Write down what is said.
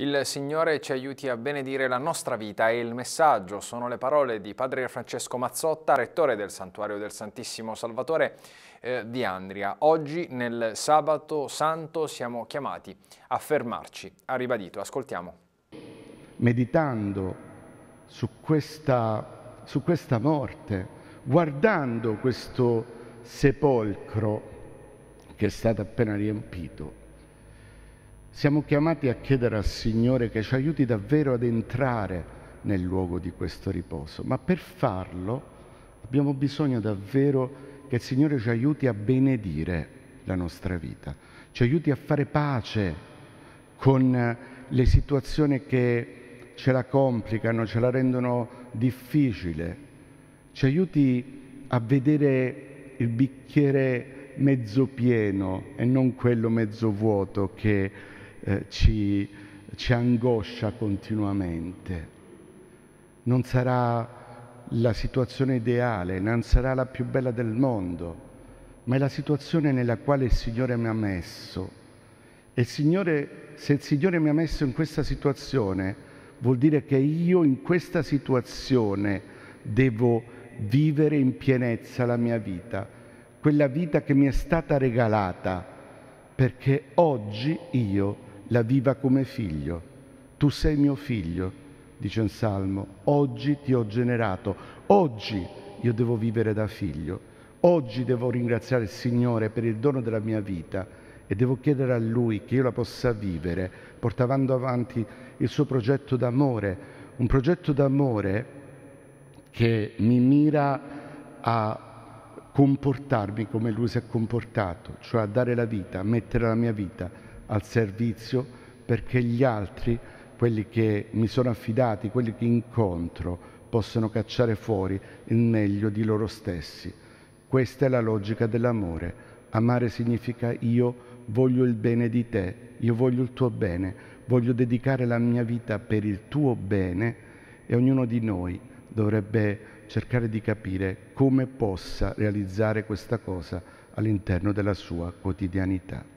Il Signore ci aiuti a benedire la nostra vita e il messaggio sono le parole di Padre Francesco Mazzotta, rettore del Santuario del Santissimo Salvatore eh, di Andria. Oggi nel sabato santo siamo chiamati a fermarci. Ha ribadito, ascoltiamo. Meditando su questa, su questa morte, guardando questo sepolcro che è stato appena riempito, siamo chiamati a chiedere al Signore che ci aiuti davvero ad entrare nel luogo di questo riposo, ma per farlo abbiamo bisogno davvero che il Signore ci aiuti a benedire la nostra vita, ci aiuti a fare pace con eh, le situazioni che ce la complicano, ce la rendono difficile, ci aiuti a vedere il bicchiere mezzo pieno e non quello mezzo vuoto che eh, ci, ci angoscia continuamente. Non sarà la situazione ideale, non sarà la più bella del mondo, ma è la situazione nella quale il Signore mi ha messo. E il Signore, se il Signore mi ha messo in questa situazione, vuol dire che io in questa situazione devo vivere in pienezza la mia vita, quella vita che mi è stata regalata, perché oggi io la viva come figlio. Tu sei mio figlio, dice un Salmo, oggi ti ho generato, oggi io devo vivere da figlio, oggi devo ringraziare il Signore per il dono della mia vita e devo chiedere a Lui che io la possa vivere, portando avanti il suo progetto d'amore, un progetto d'amore che mi mira a comportarmi come Lui si è comportato, cioè a dare la vita, a mettere la mia vita al servizio perché gli altri, quelli che mi sono affidati, quelli che incontro, possono cacciare fuori il meglio di loro stessi. Questa è la logica dell'amore. Amare significa io voglio il bene di te, io voglio il tuo bene, voglio dedicare la mia vita per il tuo bene e ognuno di noi dovrebbe cercare di capire come possa realizzare questa cosa all'interno della sua quotidianità.